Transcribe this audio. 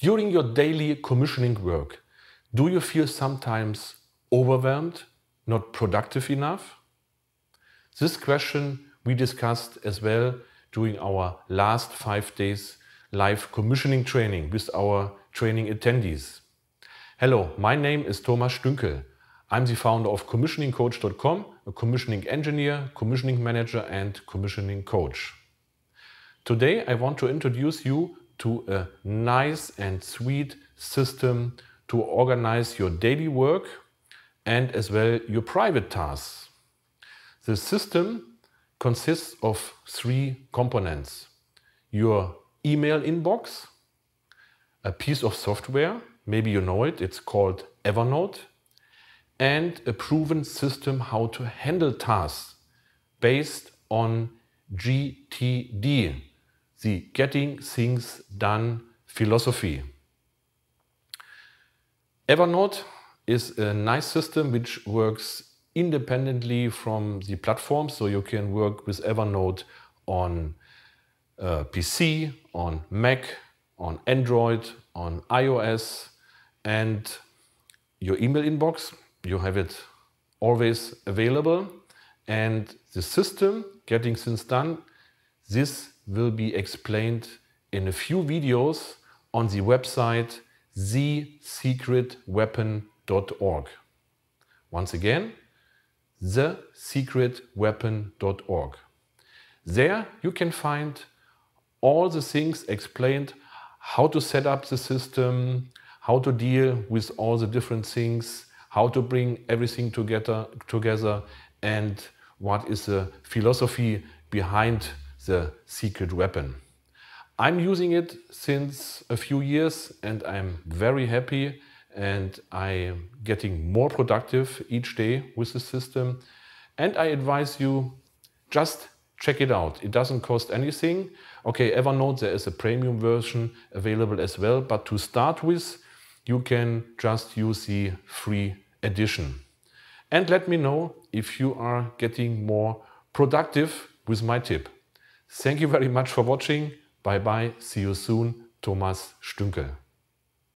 During your daily commissioning work, do you feel sometimes overwhelmed, not productive enough? This question we discussed as well during our last five days live commissioning training with our training attendees. Hello, my name is Thomas Stünkel. I'm the founder of commissioningcoach.com, a commissioning engineer, commissioning manager and commissioning coach. Today I want to introduce you to a nice and sweet system to organize your daily work and as well your private tasks. The system consists of three components. Your email inbox, a piece of software, maybe you know it, it's called Evernote, and a proven system how to handle tasks based on GTD, the getting things done philosophy. Evernote is a nice system which works independently from the platform. So you can work with Evernote on uh, PC, on Mac, on Android, on iOS, and your email inbox. You have it always available. And the system, getting things done, this will be explained in a few videos on the website thesecretweapon.org. Once again, thesecretweapon.org. There you can find all the things explained how to set up the system, how to deal with all the different things, how to bring everything together, together and what is the philosophy behind the secret weapon. I'm using it since a few years and I'm very happy and I'm getting more productive each day with the system. And I advise you just check it out. It doesn't cost anything. Okay, Evernote, there is a premium version available as well, but to start with, you can just use the free edition. And let me know if you are getting more productive with my tip. Thank you very much for watching. Bye bye. See you soon. Thomas Stünkel.